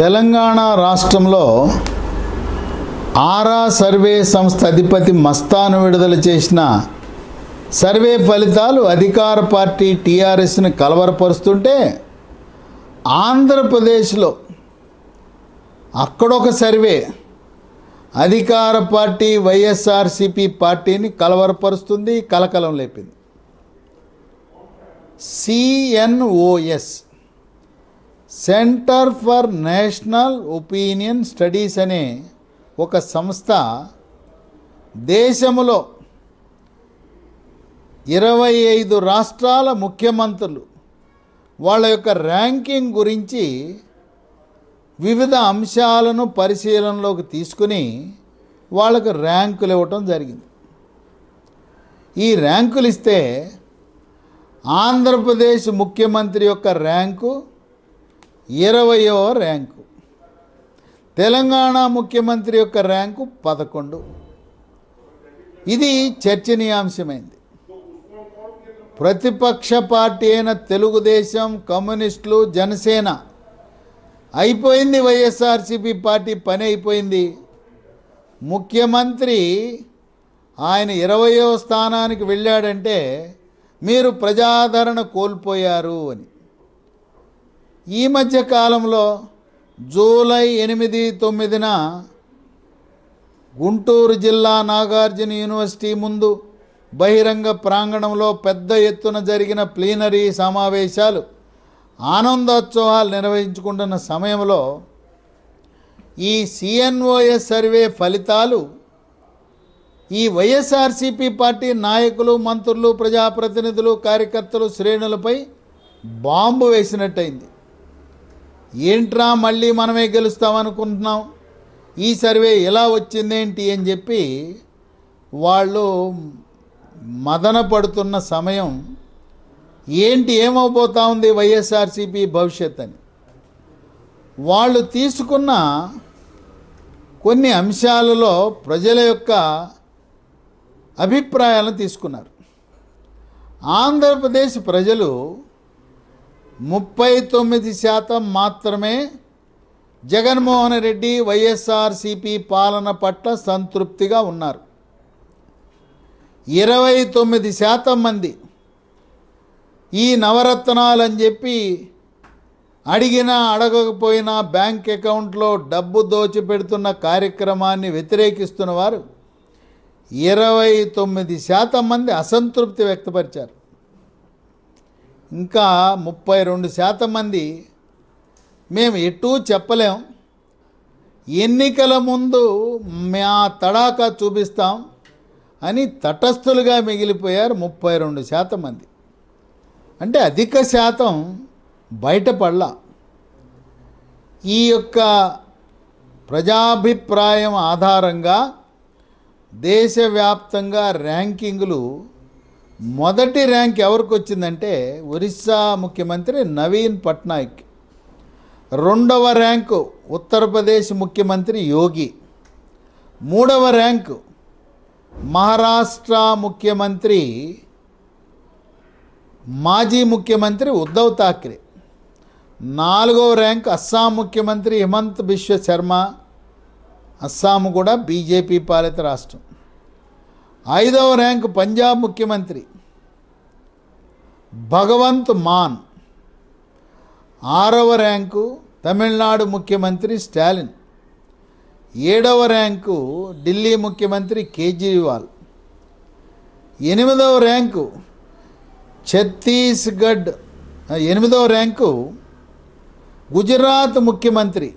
తెలంగాణ రాష్ట్రంలో ఆరా సర్వే సంస్థ అధిపతి మస్తాను విడుదల చేసిన సర్వే ఫలితాలు అధికార పార్టీ టీఆర్ఎస్ని కలవరపరుస్తుంటే ఆంధ్రప్రదేశ్లో అక్కడొక సర్వే అధికార పార్టీ వైఎస్ఆర్సిపి పార్టీని కలవరపరుస్తుంది కలకలం లేపింది CNOS centre for national opinion studies అనే ఒక సంస్థ దేశములో ఇరవై ఐదు రాష్ట్రాల ముఖ్యమంత్రులు వాళ్ళ యొక్క ర్యాంకింగ్ గురించి వివిధ అంశాలను పరిశీలనలోకి తీసుకుని వాళ్ళకు ర్యాంకులు ఇవ్వటం జరిగింది ఈ ర్యాంకులు ఇస్తే ఆంధ్రప్రదేశ్ ముఖ్యమంత్రి యొక్క ర్యాంకు ఇరవయో ర్యాంకు తెలంగాణ ముఖ్యమంత్రి యొక్క ర్యాంకు పదకొండు ఇది చర్చనీయాంశమైంది ప్రతిపక్ష పార్టీ అయిన తెలుగుదేశం కమ్యూనిస్టులు జనసేన అయిపోయింది వైఎస్ఆర్సీపీ పార్టీ పని అయిపోయింది ముఖ్యమంత్రి ఆయన ఇరవయో స్థానానికి వెళ్ళాడంటే మీరు ప్రజాదరణ కోల్పోయారు అని ఈ మధ్య కాలంలో జూలై ఎనిమిది తొమ్మిదిన గుంటూరు జిల్లా నాగార్జున యూనివర్సిటీ ముందు బహిరంగ ప్రాంగణంలో పెద్ద ఎత్తున జరిగిన ప్లీనరీ సమావేశాలు ఆనందోత్సవాలు నిర్వహించుకుంటున్న సమయంలో ఈ సిఎన్ఓఎస్ సర్వే ఫలితాలు ఈ వైఎస్ఆర్సీపీ పార్టీ నాయకులు మంత్రులు ప్రజాప్రతినిధులు కార్యకర్తలు శ్రేణులపై బాంబు వేసినట్టయింది ఏంట్రా మళ్ళీ మనమే గెలుస్తామనుకుంటున్నాం ఈ సర్వే ఎలా వచ్చిందేంటి అని చెప్పి వాళ్ళు మదన పడుతున్న సమయం ఏంటి ఏమవబోతా ఉంది వైఎస్ఆర్సీపీ భవిష్యత్ అని వాళ్ళు తీసుకున్న కొన్ని అంశాలలో ప్రజల యొక్క అభిప్రాయాలను తీసుకున్నారు ఆంధ్రప్రదేశ్ ప్రజలు ముప్పై తొమ్మిది శాతం మాత్రమే జగన్మోహన్ రెడ్డి వైఎస్ఆర్సిపి పాలన పట్ల సంతృప్తిగా ఉన్నారు ఇరవై తొమ్మిది శాతం మంది ఈ నవరత్నాలని చెప్పి అడిగినా అడగకపోయినా బ్యాంక్ అకౌంట్లో డబ్బు దోచిపెడుతున్న కార్యక్రమాన్ని వ్యతిరేకిస్తున్న వారు ఇరవై తొమ్మిది శాతం మంది అసంతృప్తి వ్యక్తపరిచారు ఇంకా ముప్పై రెండు శాతం మంది మేము ఎటూ చెప్పలేం ఎన్నికల ముందు మా తడాక చూపిస్తాం అని తటస్థులుగా మిగిలిపోయారు ముప్పై రెండు శాతం మంది అంటే అధిక శాతం బయటపడలా ఈ యొక్క ప్రజాభిప్రాయం ఆధారంగా దేశవ్యాప్తంగా ర్యాంకింగ్లు మొదటి ర్యాంక్ ఎవరికి వచ్చిందంటే ఒరిస్సా ముఖ్యమంత్రి నవీన్ పట్నాయక్ రెండవ ర్యాంకు ఉత్తరప్రదేశ్ ముఖ్యమంత్రి యోగి మూడవ ర్యాంకు మహారాష్ట్ర ముఖ్యమంత్రి మాజీ ముఖ్యమంత్రి ఉద్ధవ్ థాక్రే నాలుగవ ర్యాంక్ అస్సాం ముఖ్యమంత్రి హిమంత్ బిశ్వ శర్మ అస్సాం కూడా బీజేపీ పాలిత రాష్ట్రం ఐదవ ర్యాంక్ పంజాబ్ ముఖ్యమంత్రి భగవంత్ మాన్ ఆరవ ర్యాంకు తమిళనాడు ముఖ్యమంత్రి స్టాలిన్ ఏడవ ర్యాంకు ఢిల్లీ ముఖ్యమంత్రి కేజ్రీవాల్ ఎనిమిదవ ర్యాంకు ఛత్తీస్గఢ్ ఎనిమిదవ ర్యాంకు గుజరాత్ ముఖ్యమంత్రి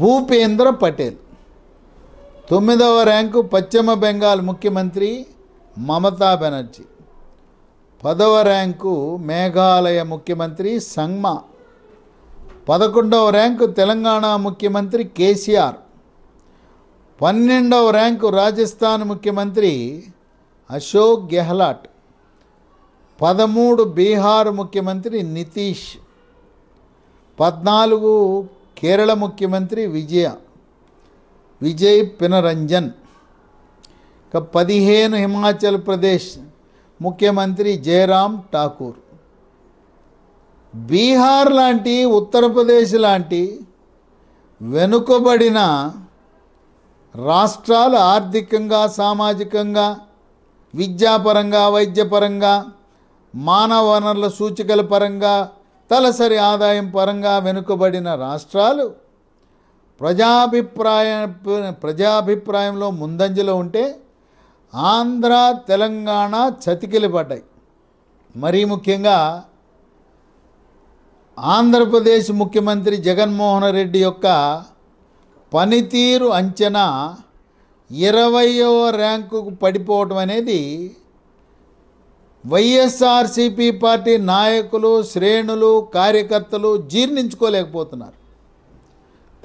భూపేంద్ర పటేల్ తొమ్మిదవ ర్యాంకు పశ్చిమ బెంగాల్ ముఖ్యమంత్రి మమతా బెనర్జీ పదవ ర్యాంకు మేఘాలయ ముఖ్యమంత్రి సంగ్మ పదకొండవ ర్యాంకు తెలంగాణ ముఖ్యమంత్రి కేసీఆర్ పన్నెండవ ర్యాంకు రాజస్థాన్ ముఖ్యమంత్రి అశోక్ గెహ్లాట్ పదమూడు బీహార్ ముఖ్యమంత్రి నితీష్ పద్నాలుగు కేరళ ముఖ్యమంత్రి విజయ విజయ్ పినరంజన్ ఇక పదిహేను హిమాచల్ ప్రదేశ్ ముఖ్యమంత్రి జయరాం ఠాకూర్ బీహార్ లాంటి ఉత్తరప్రదేశ్ లాంటి వెనుకబడిన రాష్ట్రాలు ఆర్థికంగా సామాజికంగా విద్యాపరంగా వైద్యపరంగా మానవ వనరుల సూచికల పరంగా తలసరి ఆదాయం పరంగా వెనుకబడిన రాష్ట్రాలు ప్రజాభిప్రాయ ప్రజాభిప్రాయంలో ముందంజలో ఉంటే ఆంధ్ర తెలంగాణ పడ్డాయి మరీ ముఖ్యంగా ఆంధ్రప్రదేశ్ ముఖ్యమంత్రి జగన్మోహన్ రెడ్డి యొక్క పనితీరు అంచనా ఇరవయో ర్యాంకుకు పడిపోవటం అనేది వైఎస్ఆర్సీపీ పార్టీ నాయకులు శ్రేణులు కార్యకర్తలు జీర్ణించుకోలేకపోతున్నారు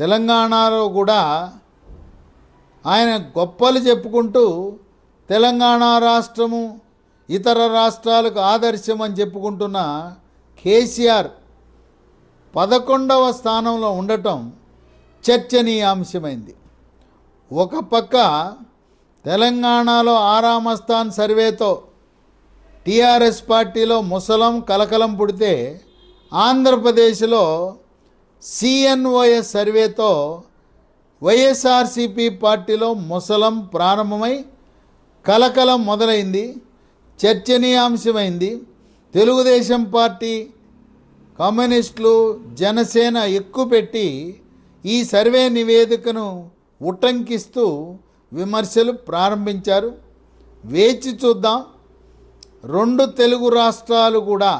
తెలంగాణలో కూడా ఆయన గొప్పలు చెప్పుకుంటూ తెలంగాణ రాష్ట్రము ఇతర రాష్ట్రాలకు ఆదర్శం అని చెప్పుకుంటున్న కేసీఆర్ పదకొండవ స్థానంలో ఉండటం చర్చనీయాంశమైంది ఒక పక్క తెలంగాణలో ఆరామస్థాన్ సర్వేతో టీఆర్ఎస్ పార్టీలో ముసలం కలకలం పుడితే ఆంధ్రప్రదేశ్లో సిఎన్ఓఎస్ సర్వేతో వైఎస్ఆర్సిపి పార్టీలో ముసలం ప్రారంభమై కలకలం మొదలైంది చర్చనీయాంశమైంది తెలుగుదేశం పార్టీ కమ్యూనిస్టులు జనసేన ఎక్కుపెట్టి ఈ సర్వే నివేదికను ఉటంకిస్తూ విమర్శలు ప్రారంభించారు వేచి చూద్దాం రెండు తెలుగు రాష్ట్రాలు కూడా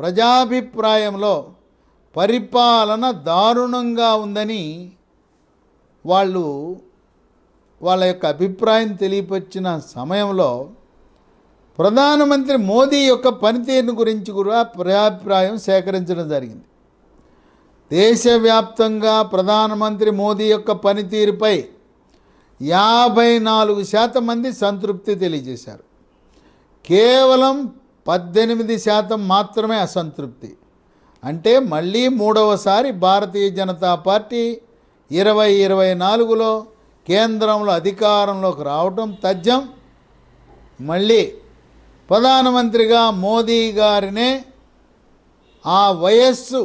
ప్రజాభిప్రాయంలో పరిపాలన దారుణంగా ఉందని వాళ్ళు వాళ్ళ యొక్క అభిప్రాయం తెలియపరిచిన సమయంలో ప్రధానమంత్రి మోదీ యొక్క పనితీరును గురించి కూడా ప్రయాభిప్రాయం సేకరించడం జరిగింది దేశవ్యాప్తంగా ప్రధానమంత్రి మోదీ యొక్క పనితీరుపై యాభై నాలుగు శాతం మంది సంతృప్తి తెలియజేశారు కేవలం పద్దెనిమిది శాతం మాత్రమే అసంతృప్తి అంటే మళ్ళీ మూడవసారి భారతీయ జనతా పార్టీ ఇరవై ఇరవై నాలుగులో కేంద్రంలో అధికారంలోకి రావటం తథ్యం మళ్ళీ ప్రధానమంత్రిగా మోదీ గారినే ఆ వయస్సు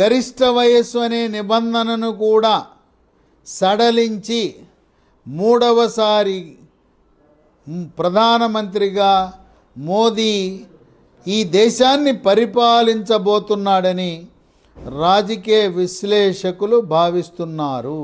గరిష్ట వయస్సు అనే నిబంధనను కూడా సడలించి మూడవసారి ప్రధానమంత్రిగా మోదీ ఈ దేశాన్ని పరిపాలించబోతున్నాడని రాజకీయ విశ్లేషకులు భావిస్తున్నారు